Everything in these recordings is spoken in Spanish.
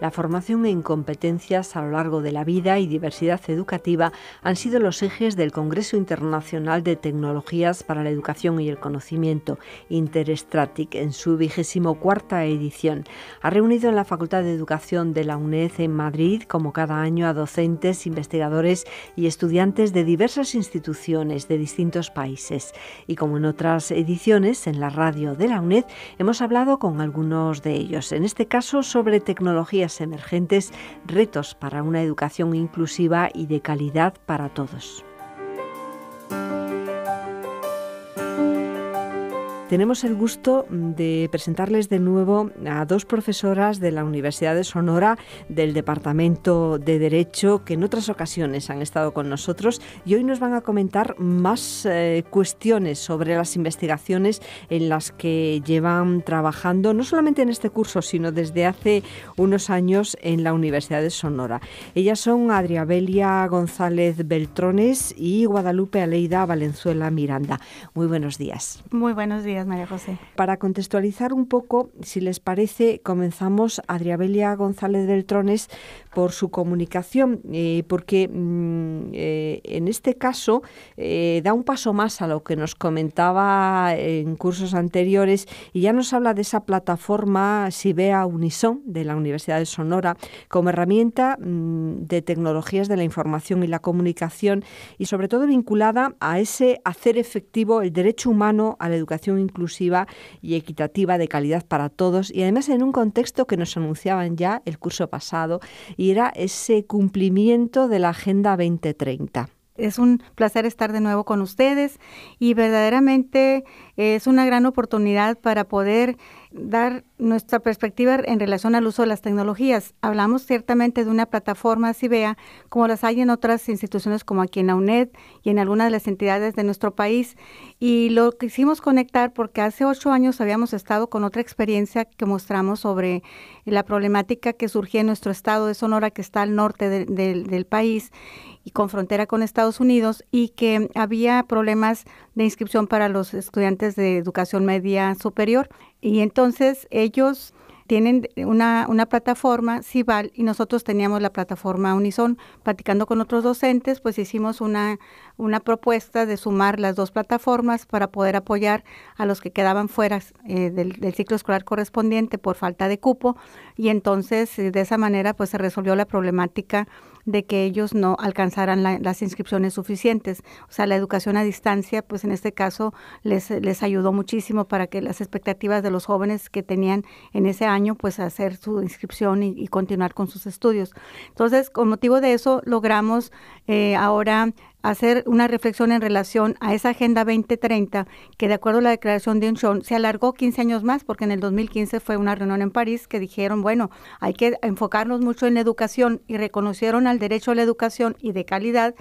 La formación en competencias a lo largo de la vida y diversidad educativa han sido los ejes del Congreso Internacional de Tecnologías para la Educación y el Conocimiento, InterEstratic, en su vigésimo cuarta edición. Ha reunido en la Facultad de Educación de la UNED en Madrid, como cada año, a docentes, investigadores y estudiantes de diversas instituciones de distintos países. Y como en otras ediciones, en la radio de la UNED hemos hablado con algunos de ellos, en este caso sobre tecnologías emergentes retos para una educación inclusiva y de calidad para todos. tenemos el gusto de presentarles de nuevo a dos profesoras de la Universidad de Sonora del Departamento de Derecho que en otras ocasiones han estado con nosotros y hoy nos van a comentar más eh, cuestiones sobre las investigaciones en las que llevan trabajando, no solamente en este curso, sino desde hace unos años en la Universidad de Sonora. Ellas son Adriabelia González Beltrones y Guadalupe Aleida Valenzuela Miranda. Muy buenos días. Muy buenos días. Para contextualizar un poco, si les parece, comenzamos a Adriabelia González Trones por su comunicación, eh, porque mm, eh, en este caso eh, da un paso más a lo que nos comentaba en cursos anteriores y ya nos habla de esa plataforma Sibea Unison de la Universidad de Sonora como herramienta mm, de tecnologías de la información y la comunicación y sobre todo vinculada a ese hacer efectivo el derecho humano a la educación inclusiva y equitativa de calidad para todos y además en un contexto que nos anunciaban ya el curso pasado y era ese cumplimiento de la Agenda 2030 es un placer estar de nuevo con ustedes y verdaderamente es una gran oportunidad para poder dar nuestra perspectiva en relación al uso de las tecnologías. Hablamos ciertamente de una plataforma CIBEA, como las hay en otras instituciones como aquí en la UNED y en algunas de las entidades de nuestro país. Y lo quisimos conectar porque hace ocho años habíamos estado con otra experiencia que mostramos sobre la problemática que surgía en nuestro estado de Sonora, que está al norte del país y con frontera con Estados Unidos, y que había problemas de inscripción para los estudiantes de educación media superior. Y entonces ellos tienen una, plataforma CIVAL y nosotros teníamos la plataforma Unison. Platicando con otros docentes, pues hicimos una, una propuesta de sumar las dos plataformas para poder apoyar a los que quedaban fuera eh, del, del, ciclo escolar correspondiente por falta de cupo. Y entonces, eh, de esa manera, pues se resolvió la problemática de que ellos no alcanzaran las inscripciones suficientes. O sea, la educación a distancia, pues en este caso les, les ayudó muchísimo para que las expectativas de los jóvenes que tenían en ese año, pues hacer su inscripción y, continuar con sus estudios. Entonces, con motivo de eso, logramos eh, ahora hacer una reflexión en relación a esa Agenda 2030, que de acuerdo a la declaración de Unchon se alargó 15 años más, porque en el 2015 fue una reunión en París que dijeron, bueno, hay que enfocarnos mucho en educación y reconocieron al derecho a la educación y de calidad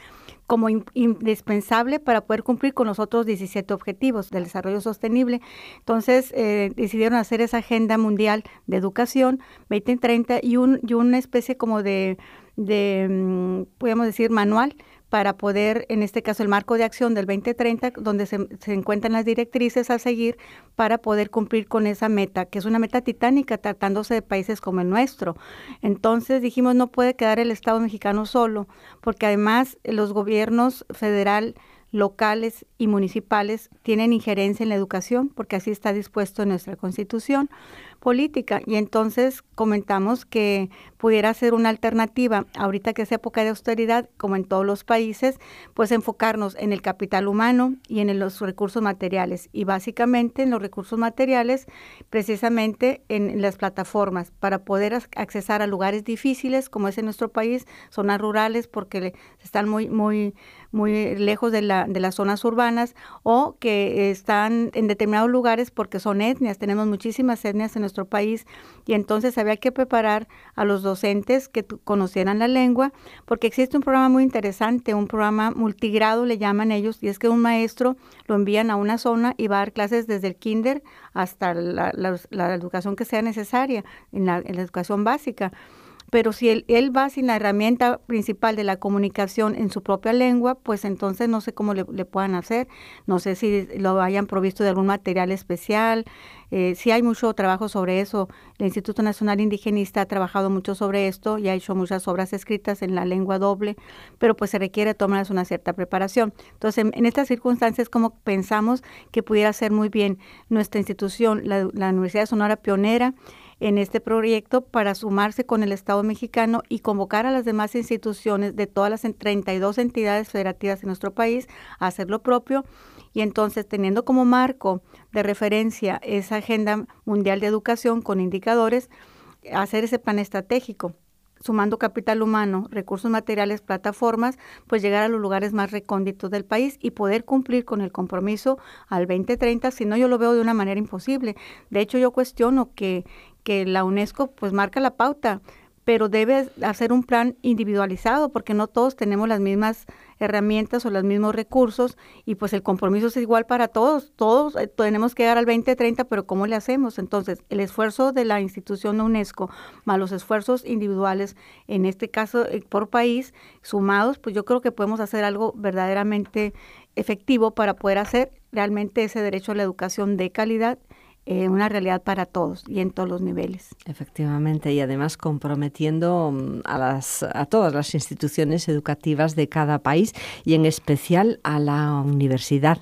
como indispensable para poder cumplir con los otros 17 objetivos del desarrollo sostenible. Entonces eh, decidieron hacer esa agenda mundial de educación 2030 y, y una especie como de, de mm, decir, manual para poder, en este caso, el marco de acción del 2030, donde se, encuentran las directrices a seguir para poder cumplir con esa meta, que es una meta titánica tratándose de países como el nuestro. Entonces dijimos, no puede quedar el Estado mexicano solo, porque además eh, los gobiernos federal, locales y municipales tienen injerencia en la educación, porque así está dispuesto en nuestra Constitución política. Y entonces comentamos que pudiera ser una alternativa, ahorita que es época de austeridad, como en todos los países, pues enfocarnos en el capital humano y en los recursos materiales. Y básicamente en los recursos materiales, precisamente en las plataformas, para poder accesar a lugares difíciles, como es en nuestro país, zonas rurales, porque están muy, muy muy eh, lejos de, la, de las zonas urbanas o que están en determinados lugares porque son etnias. Tenemos muchísimas etnias en nuestro país y entonces había que preparar a los docentes que conocieran la lengua porque existe un programa muy interesante, un programa multigrado le llaman ellos y es que un maestro lo envían a una zona y va a dar clases desde el kinder hasta la, educación que sea necesaria, en la educación básica. Pero si él, él, va sin la herramienta principal de la comunicación en su propia lengua, pues entonces no sé cómo le, le puedan hacer, no sé si lo hayan provisto de algún material especial. si eh, sí hay mucho trabajo sobre eso. El Instituto Nacional Indigenista ha trabajado mucho sobre esto y ha hecho muchas obras escritas en la lengua doble, pero pues se requiere tomar una cierta preparación. Entonces, en, estas circunstancias, como pensamos que pudiera ser muy bien nuestra institución, la, la Universidad Sonora Pionera, en este proyecto para sumarse con el Estado mexicano y convocar a las demás instituciones de todas las 32 entidades federativas en nuestro país a hacer lo propio. Y entonces, teniendo como marco de referencia esa Agenda Mundial de Educación con indicadores, hacer ese plan estratégico sumando capital humano, recursos materiales, plataformas, pues llegar a los lugares más recónditos del país y poder cumplir con el compromiso al 2030, si no yo lo veo de una manera imposible. De hecho, yo cuestiono que, que la UNESCO pues marca la pauta, pero debe hacer un plan individualizado porque no todos tenemos las mismas herramientas o los mismos recursos y pues el compromiso es igual para todos, todos eh, tenemos que llegar al 2030, pero ¿cómo le hacemos? Entonces, el esfuerzo de la institución UNESCO más los esfuerzos individuales, en este caso eh, por país, sumados, pues yo creo que podemos hacer algo verdaderamente efectivo para poder hacer realmente ese derecho a la educación de calidad eh, una realidad para todos y en todos los niveles. Efectivamente, y además comprometiendo mm, a, las, a todas las instituciones educativas de cada país y en especial a la universidad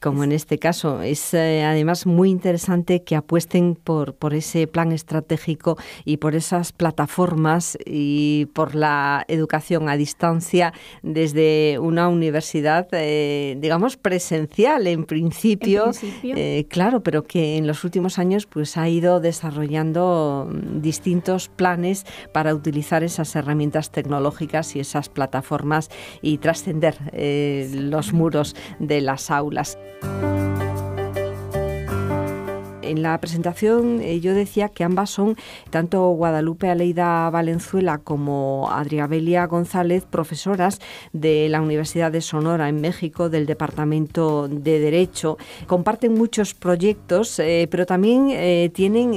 como en este caso. Es eh, además muy interesante que apuesten por, ese plan estratégico y por esas plataformas y por la educación a distancia desde una universidad, eh, digamos, presencial en principio. Eh, claro, pero que en los últimos años pues, ha ido desarrollando mm, distintos planes para utilizar esas herramientas tecnológicas y esas plataformas y trascender los muros de las aulas. you en la presentación eh, yo decía que ambas son, tanto Guadalupe Aleida Valenzuela como Adriabelia González, profesoras de la Universidad de Sonora en México, del Departamento de Derecho. Comparten muchos proyectos, eh, pero también eh, tienen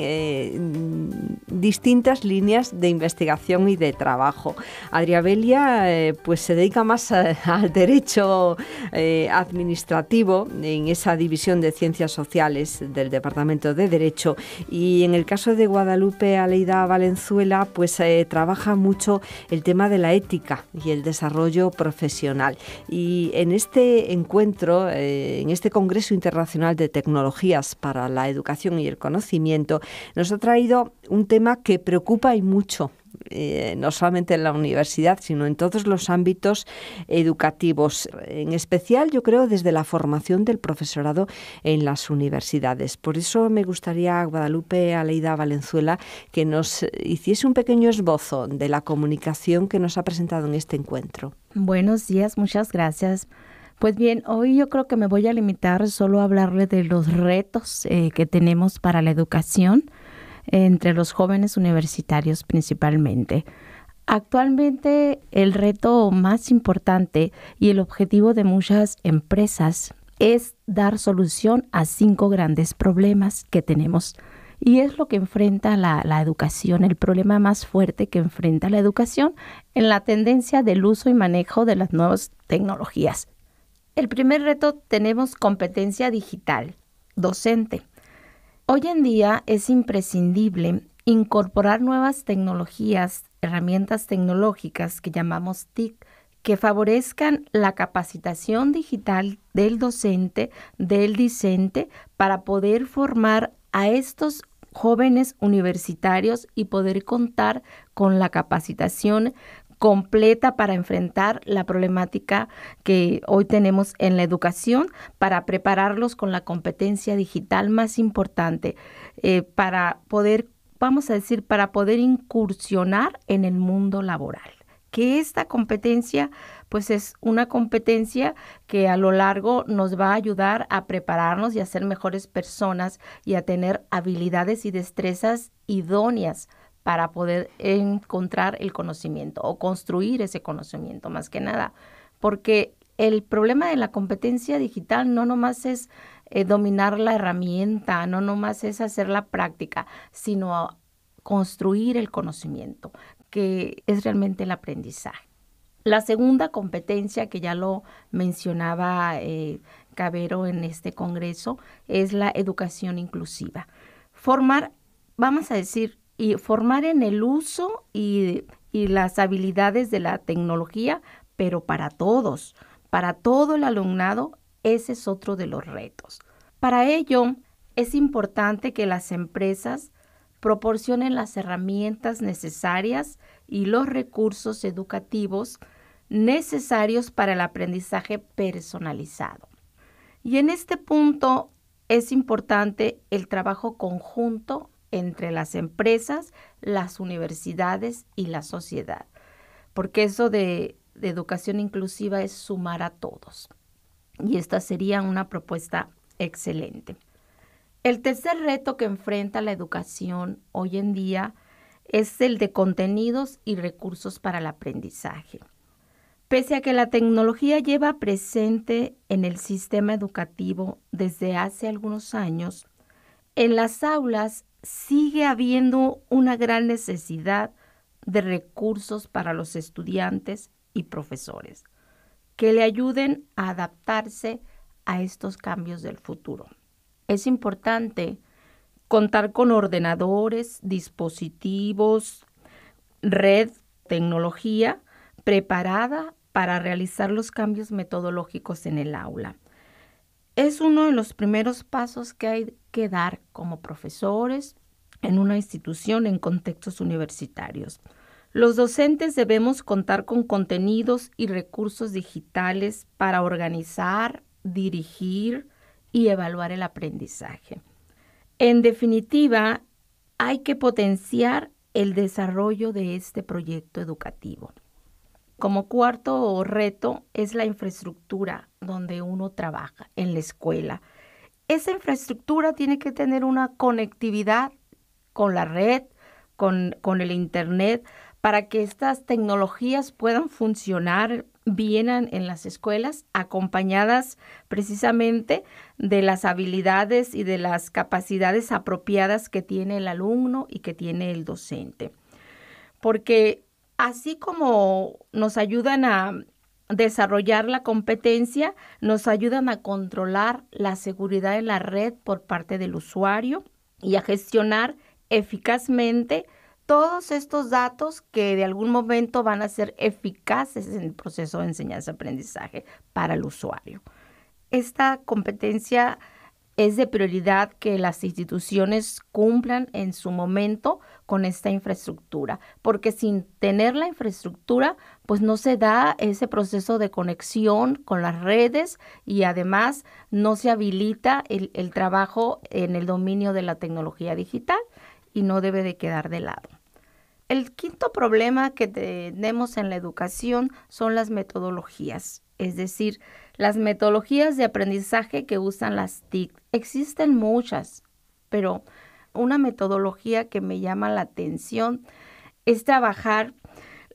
distintas líneas de investigación y de trabajo. Adriabelia pues se dedica más al derecho administrativo en esa división de ciencias sociales del Departamento de Derecho y en el caso de Guadalupe Aleida Valenzuela pues eh, trabaja mucho el tema de la ética y el desarrollo profesional. Y en este encuentro, eh, en este Congreso Internacional de Tecnologías para la Educación y el Conocimiento, nos ha traído un tema que preocupa y mucho eh, no solamente en la universidad, sino en todos los ámbitos educativos, en especial yo creo desde la formación del profesorado en las universidades. Por eso me gustaría a Guadalupe Aleida Valenzuela que nos hiciese un pequeño esbozo de la comunicación que nos ha presentado en este encuentro. Buenos días, muchas gracias. Pues bien, hoy yo creo que me voy a limitar solo a hablarle de los retos eh, que tenemos para la educación entre los jóvenes universitarios principalmente. Actualmente el reto más importante y el objetivo de muchas empresas es dar solución a cinco grandes problemas que tenemos. Y es lo que enfrenta la, educación, el problema más fuerte que enfrenta la educación en la tendencia del uso y manejo de las nuevas tecnologías. El primer reto tenemos competencia digital, docente. Hoy en día es imprescindible incorporar nuevas tecnologías, herramientas tecnológicas que llamamos TIC, que favorezcan la capacitación digital del docente, del discente, para poder formar a estos jóvenes universitarios y poder contar con la capacitación, completa para enfrentar la problemática que hoy tenemos en la educación, para prepararlos con la competencia digital más importante, eh, para poder, vamos a decir, para poder incursionar en el mundo laboral que esta competencia pues es una competencia que a lo largo nos va a ayudar a prepararnos y a ser mejores personas y a tener habilidades y destrezas idóneas para poder encontrar el conocimiento o construir ese conocimiento más que nada. Porque el problema de la competencia digital no nomás es eh, dominar la herramienta, no nomás es hacer la práctica, sino construir el conocimiento, que es realmente el aprendizaje. La segunda competencia, que ya lo mencionaba eh, Cabero en este Congreso, es la educación inclusiva. Formar, vamos a decir, y formar en el uso y, las habilidades de la tecnología, pero para todos, para todo el alumnado, ese es otro de los retos. Para ello, es importante que las empresas proporcionen las herramientas necesarias y los recursos educativos necesarios para el aprendizaje personalizado. Y en este punto es importante el trabajo conjunto entre las empresas, las universidades y la sociedad. Porque eso de, educación inclusiva es sumar a todos. Y esta sería una propuesta excelente. El tercer reto que enfrenta la educación hoy en día es el de contenidos y recursos para el aprendizaje. Pese a que la tecnología lleva presente en el sistema educativo desde hace algunos años, en las aulas sigue habiendo una gran necesidad de recursos para los estudiantes y profesores que le ayuden a adaptarse a estos cambios del futuro. Es importante contar con ordenadores, dispositivos, red, tecnología preparada para realizar los cambios metodológicos en el aula. Es uno de los primeros pasos que hay Quedar como profesores en una institución en contextos universitarios. Los docentes debemos contar con contenidos y recursos digitales para organizar, dirigir y evaluar el aprendizaje. En definitiva, hay que potenciar el desarrollo de este proyecto educativo. Como cuarto reto es la infraestructura donde uno trabaja en la escuela esa infraestructura tiene que tener una conectividad con la red, con, el Internet, para que estas tecnologías puedan funcionar bien en, las escuelas, acompañadas precisamente de las habilidades y de las capacidades apropiadas que tiene el alumno y que tiene el docente. Porque así como nos ayudan a, desarrollar la competencia nos ayudan a controlar la seguridad de la red por parte del usuario y a gestionar eficazmente todos estos datos que de algún momento van a ser eficaces en el proceso de enseñanza-aprendizaje para el usuario. Esta competencia es de prioridad que las instituciones cumplan en su momento con esta infraestructura, porque sin tener la infraestructura, pues no se da ese proceso de conexión con las redes y además no se habilita el, el trabajo en el dominio de la tecnología digital y no debe de quedar de lado. El quinto problema que tenemos en la educación son las metodologías, es decir, las metodologías de aprendizaje que usan las TIC, existen muchas, pero una metodología que me llama la atención es trabajar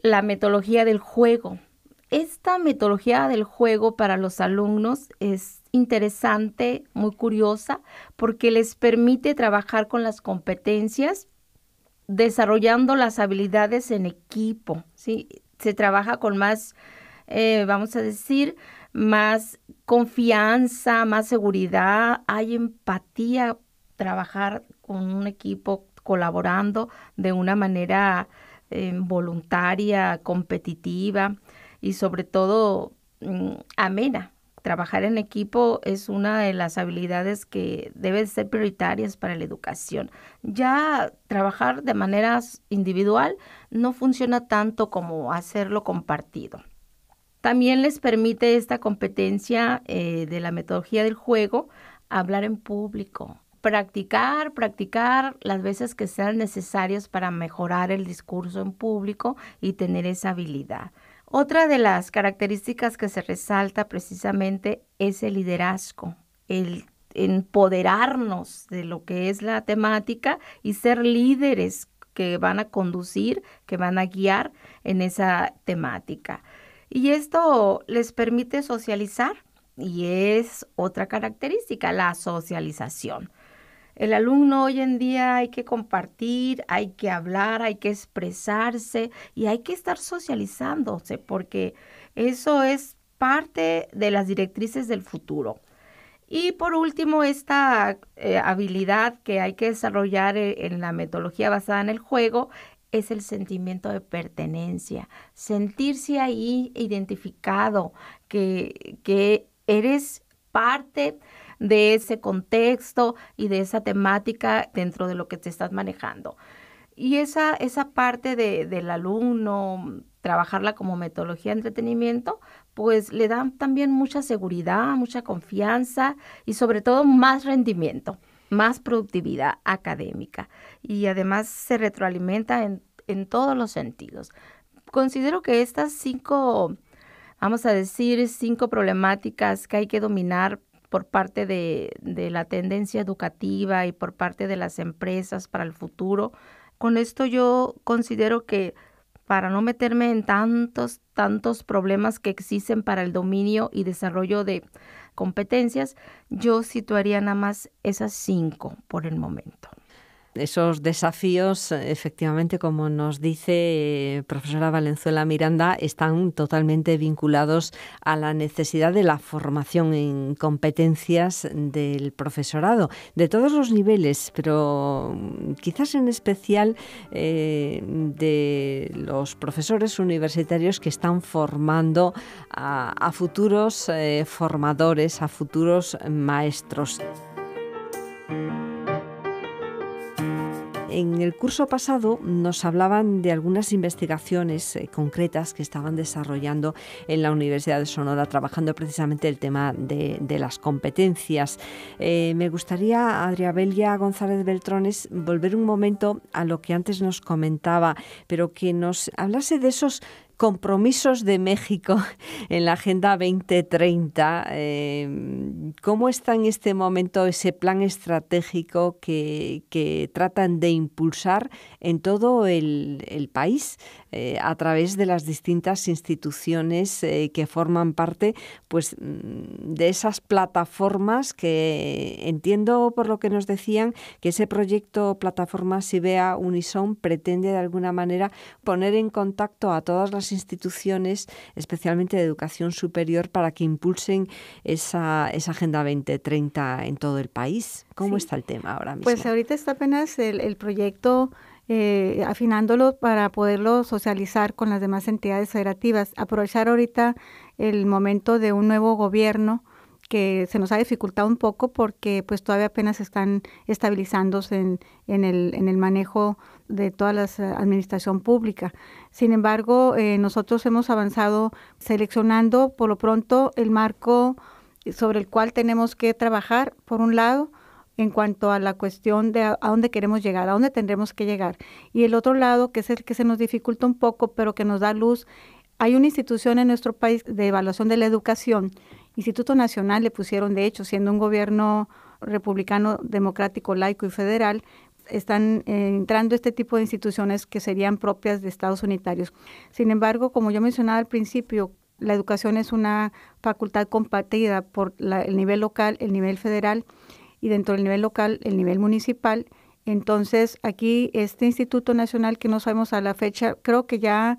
la metodología del juego. Esta metodología del juego para los alumnos es interesante, muy curiosa, porque les permite trabajar con las competencias, desarrollando las habilidades en equipo. ¿sí? Se trabaja con más, eh, vamos a decir, más confianza, más seguridad, hay empatía, trabajar con un equipo colaborando de una manera eh, voluntaria, competitiva y sobre todo mm, amena. Trabajar en equipo es una de las habilidades que deben ser prioritarias para la educación. Ya trabajar de manera individual no funciona tanto como hacerlo compartido. También les permite esta competencia eh, de la metodología del juego hablar en público, practicar, practicar las veces que sean necesarias para mejorar el discurso en público y tener esa habilidad. Otra de las características que se resalta precisamente es el liderazgo, el empoderarnos de lo que es la temática y ser líderes que van a conducir, que van a guiar en esa temática. Y esto les permite socializar y es otra característica, la socialización. El alumno hoy en día hay que compartir, hay que hablar, hay que expresarse y hay que estar socializándose porque eso es parte de las directrices del futuro. Y por último, esta eh, habilidad que hay que desarrollar en, eh, en la metodología basada en el juego es el sentimiento de pertenencia, sentirse ahí identificado, que, que eres parte de ese contexto y de esa temática dentro de lo que te estás manejando. Y esa, esa parte de, del alumno, trabajarla como metodología de entretenimiento, pues le dan también mucha seguridad, mucha confianza y sobre todo más rendimiento más productividad académica y además se retroalimenta en, todos los sentidos. Considero que estas cinco, vamos a decir, cinco problemáticas que hay que dominar por parte de, la tendencia educativa y por parte de las empresas para el futuro. Con esto yo considero que para no meterme en tantos, tantos problemas que existen para el dominio y desarrollo de competencias, yo situaría nada más esas cinco por el momento esos desafíos, efectivamente, como nos dice eh, profesora Valenzuela Miranda, están totalmente vinculados a la necesidad de la formación en competencias del profesorado, de todos los niveles, pero mm, quizás en especial eh, de los profesores universitarios que están formando a, futuros eh, formadores, a futuros maestros. En el curso pasado nos hablaban de algunas investigaciones eh, concretas que estaban desarrollando en la Universidad de Sonora, trabajando precisamente el tema de, las competencias. Eh, me gustaría, Adriabella González Beltrones, volver un momento a lo que antes nos comentaba, pero que nos hablase de esos compromisos de México en la Agenda 2030. Eh, ¿Cómo está en este momento ese plan estratégico que, tratan de impulsar en todo el, país eh, a través de las distintas instituciones eh, que forman parte pues, mm, de esas plataformas que entiendo por lo que nos decían que ese proyecto Plataforma Sibea Unison pretende de alguna manera poner en contacto a todas las instituciones, especialmente de educación superior, para que impulsen esa, esa Agenda 2030 en todo el país. ¿Cómo está el tema ahora mismo? Pues ahorita está apenas el, proyecto eh, afinándolo para poderlo socializar con las demás entidades federativas. Aprovechar ahorita el momento de un nuevo gobierno que se nos ha dificultado un poco porque pues todavía apenas están estabilizándose en, en, el, en el manejo de toda la administración pública. Sin embargo, eh, nosotros hemos avanzado seleccionando por lo pronto el marco sobre el cual tenemos que trabajar, por un lado, en cuanto a la cuestión de a, dónde queremos llegar, a dónde tendremos que llegar. Y el otro lado, que es el que se nos dificulta un poco, pero que nos da luz, hay una institución en nuestro país de evaluación de la educación, Instituto Nacional le pusieron, de hecho, siendo un gobierno republicano, democrático, laico y federal, están eh, entrando este tipo de instituciones que serían propias de estados unitarios. Sin embargo, como yo mencionaba al principio, la educación es una facultad compartida por el nivel local, el nivel federal y dentro del nivel local, el nivel municipal. Entonces, aquí este Instituto Nacional que no sabemos a la fecha, creo que ya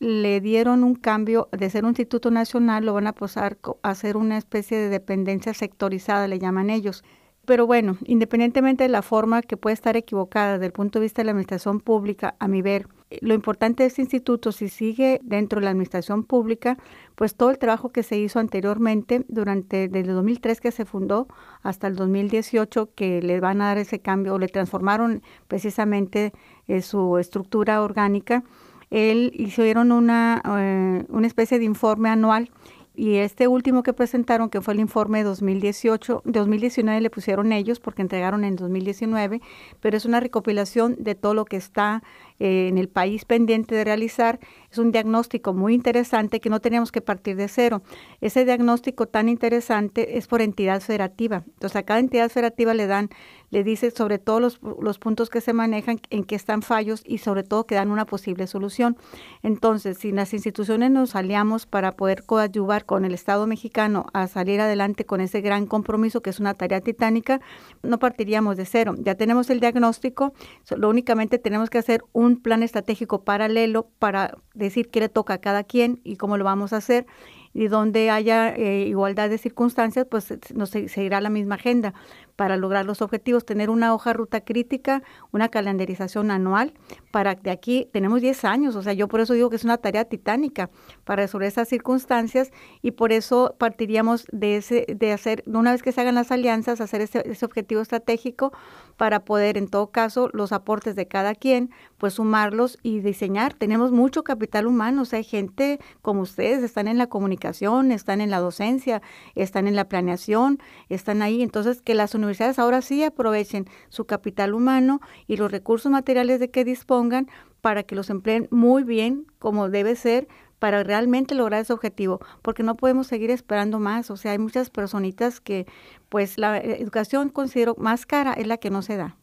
le dieron un cambio de ser un instituto nacional, lo van a pasar a ser una especie de dependencia sectorizada, le llaman ellos. Pero bueno, independientemente de la forma que puede estar equivocada desde el punto de vista de la administración pública, a mi ver, eh, lo importante de este instituto, si sigue dentro de la administración pública, pues todo el trabajo que se hizo anteriormente, durante desde el 2003 que se fundó hasta el 2018, que le van a dar ese cambio o le transformaron precisamente eh, su estructura orgánica, él hicieron una, eh, una especie de informe anual y este último que presentaron, que fue el informe 2018, 2019 le pusieron ellos porque entregaron en 2019, pero es una recopilación de todo lo que está eh, en el país pendiente de realizar es un diagnóstico muy interesante que no tenemos que partir de cero. Ese diagnóstico tan interesante es por entidad federativa. Entonces, a cada entidad federativa le dan, le dice sobre todos los, los puntos que se manejan, en qué están fallos y sobre todo que dan una posible solución. Entonces, si las instituciones nos aliamos para poder coadyuvar con el Estado mexicano a salir adelante con ese gran compromiso que es una tarea titánica, no partiríamos de cero. Ya tenemos el diagnóstico, lo únicamente tenemos que hacer un plan estratégico paralelo para decir que le toca a cada quien y cómo lo vamos a hacer. Y donde haya eh, igualdad de circunstancias, pues nos seguirá la misma agenda para lograr los objetivos, tener una hoja ruta crítica, una calendarización anual, para de aquí tenemos 10 años, o sea, yo por eso digo que es una tarea titánica para sobre esas circunstancias y por eso partiríamos de ese de hacer una vez que se hagan las alianzas, hacer ese, ese objetivo estratégico para poder en todo caso los aportes de cada quien, pues sumarlos y diseñar. Tenemos mucho capital humano, o sea, hay gente como ustedes están en la comunicación, están en la docencia, están en la planeación, están ahí, entonces que las universidades ahora sí aprovechen su capital humano y los recursos materiales de que dispongan para que los empleen muy bien como debe ser para realmente lograr ese objetivo, porque no podemos seguir esperando más. O sea, hay muchas personitas que, pues, la educación considero más cara es la que no se da.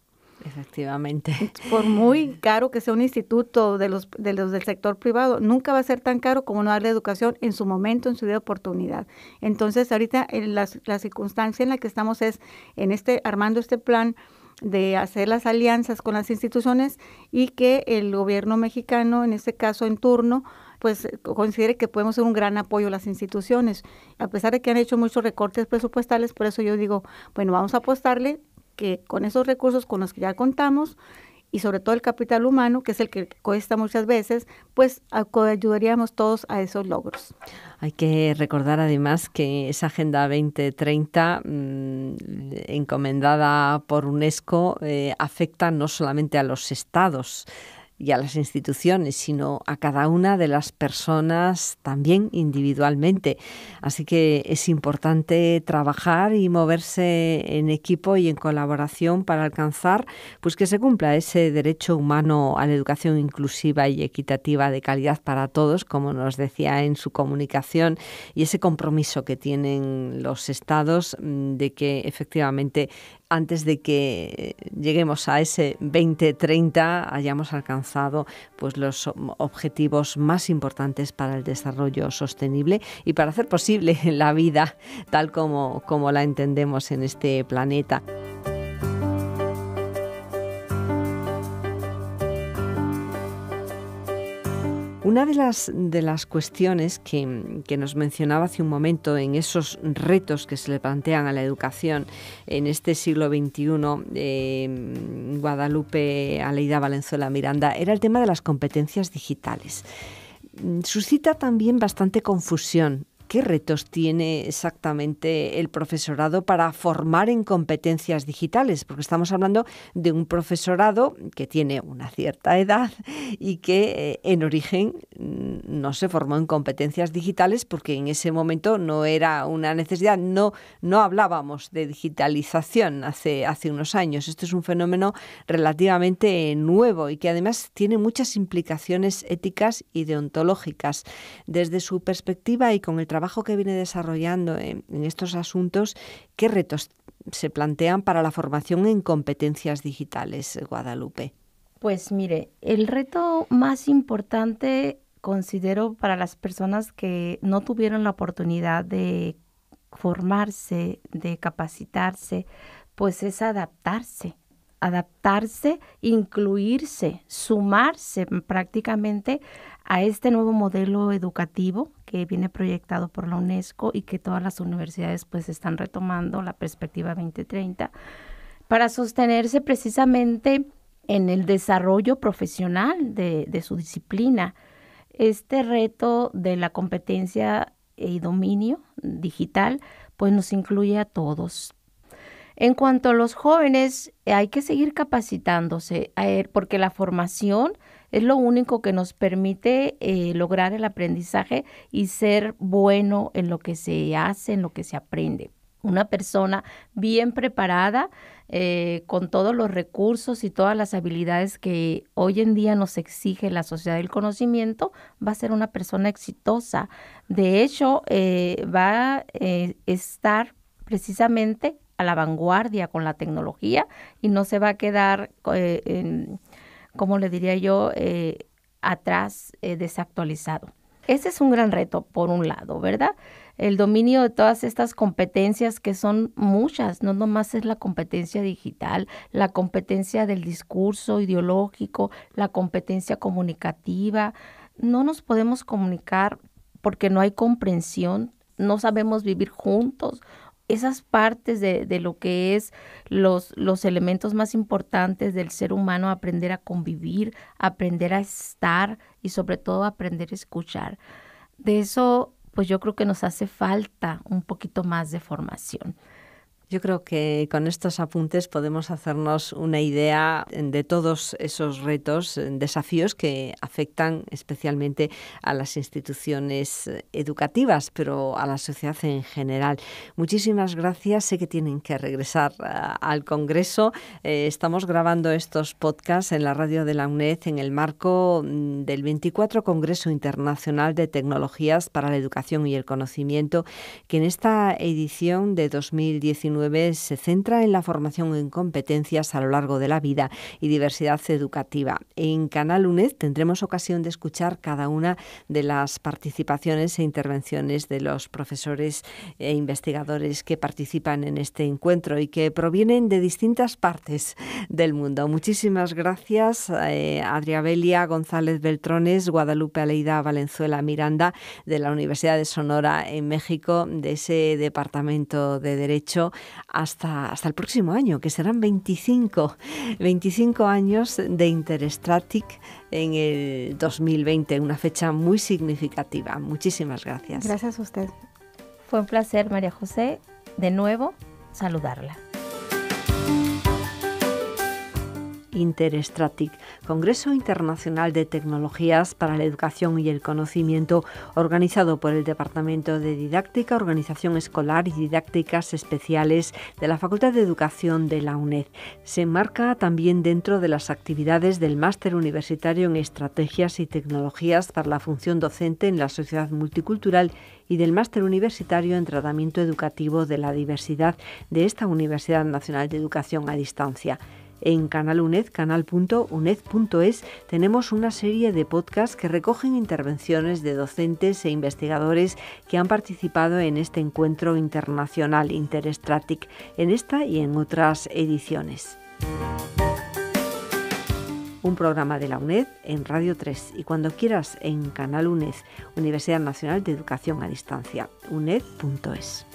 Efectivamente. Por muy caro que sea un instituto de los, de los del sector privado, nunca va a ser tan caro como no darle educación en su momento, en su de oportunidad. Entonces, ahorita en eh, la circunstancia en la que estamos es en este armando este plan de hacer las alianzas con las instituciones y que el gobierno mexicano, en este caso en turno, pues considere que podemos ser un gran apoyo a las instituciones. A pesar de que han hecho muchos recortes presupuestales, por eso yo digo, bueno, vamos a apostarle que con esos recursos con los que ya contamos y sobre todo el capital humano, que es el que cuesta muchas veces, pues ah, ayudaríamos todos a esos logros. Hay que recordar además que esa Agenda 2030 mm, encomendada por UNESCO eh, afecta no solamente a los estados, y a las instituciones, sino a cada una de las personas también individualmente. Así que es importante trabajar y moverse en equipo y en colaboración para alcanzar pues que se cumpla ese derecho humano a la educación inclusiva y equitativa de calidad para todos, como nos decía en su comunicación, y ese compromiso que tienen los estados mm, de que efectivamente antes de que lleguemos a ese 2030 hayamos alcanzado pues los objetivos más importantes para el desarrollo sostenible y para hacer posible la vida tal como la entendemos en este planeta. Una de las, de las cuestiones que, nos mencionaba hace un momento en esos retos que se le plantean a la educación en este siglo XXI, eh, Guadalupe, Aleida Valenzuela Miranda, era el tema de las competencias digitales mm, suscita también bastante confusión ¿Qué retos tiene exactamente el profesorado para formar en competencias digitales? Porque estamos hablando de un profesorado que tiene una cierta edad y que eh, en origen mm, no se formó en competencias digitales porque en ese momento no era una necesidad, no, no hablábamos de digitalización hace, hace unos años. Esto es un fenómeno relativamente nuevo y que además tiene muchas implicaciones éticas y deontológicas. Desde su perspectiva y con el trabajo que viene desarrollando en, estos asuntos, ¿qué retos se plantean para la formación en competencias digitales, Guadalupe? Pues mire, el reto más importante considero para las personas que no tuvieron la oportunidad de formarse, de capacitarse, pues es adaptarse adaptarse, incluirse, sumarse prácticamente a este nuevo modelo educativo que viene proyectado por la UNESCO y que todas las universidades pues están retomando la perspectiva 2030 para sostenerse precisamente en el desarrollo profesional de, su disciplina. Este reto de la competencia y dominio digital pues nos incluye a todos, en cuanto a los jóvenes, hay que seguir capacitándose, porque la formación es lo único que nos permite eh, lograr el aprendizaje y ser bueno en lo que se hace, en lo que se aprende. Una persona bien preparada, eh, con todos los recursos y todas las habilidades que hoy en día nos exige la sociedad del conocimiento, va a ser una persona exitosa. De hecho, eh, va a estar precisamente a la vanguardia con la tecnología y no se va a quedar, eh, como le diría yo, eh, atrás eh, desactualizado. Ese es un gran reto, por un lado, ¿verdad? El dominio de todas estas competencias que son muchas, no nomás es la competencia digital, la competencia del discurso ideológico, la competencia comunicativa. No nos podemos comunicar porque no hay comprensión, no sabemos vivir juntos, esas partes de, lo que es los, elementos más importantes del ser humano, aprender a convivir, aprender a estar y sobre todo aprender a escuchar. De eso, pues yo creo que nos hace falta un poquito más de formación. Yo creo que con estos apuntes podemos hacernos una idea de todos esos retos, eh, desafíos que afectan especialmente a las instituciones eh, educativas, pero a la sociedad en general. Muchísimas gracias. Sé que tienen que regresar eh, al Congreso. estamos grabando estos podcasts en la radio de la UNED en el marco mm, del 24 Congreso Internacional de Tecnologías para la Educación y el Conocimiento, que en esta edición de 2019 se centra en la formación en competencias a lo largo de la vida y diversidad educativa. En Canal UNED tendremos ocasión de escuchar cada una de las participaciones e intervenciones de los profesores e investigadores que participan en este encuentro y que provienen de distintas partes del mundo. Muchísimas gracias, eh, Adriabelia González Beltrones, Guadalupe Aleida Valenzuela Miranda de la Universidad de Sonora en México, de ese Departamento de Derecho hasta, hasta el próximo año, que serán 25, 25 años de Interestratic en el 2020, una fecha muy significativa. Muchísimas gracias. Gracias a usted. Fue un placer, María José, de nuevo saludarla. Interestratic, Congreso Internacional de Tecnologías para la Educación y el Conocimiento, organizado por el Departamento de Didáctica, Organización Escolar y Didácticas Especiales de la Facultad de Educación de la UNED. Se enmarca también dentro de las actividades del Máster Universitario en Estrategias y Tecnologías para la Función Docente en la Sociedad Multicultural y del Máster Universitario en Tratamiento Educativo de la Diversidad de esta Universidad Nacional de Educación a Distancia. En Canal UNED, canal.uned.es, tenemos una serie de podcasts que recogen intervenciones de docentes e investigadores que han participado en este encuentro internacional Interestratic, en esta y en otras ediciones un programa de la UNED en Radio 3 y cuando quieras en Canal UNED, Universidad Nacional de Educación a Distancia, uned.es.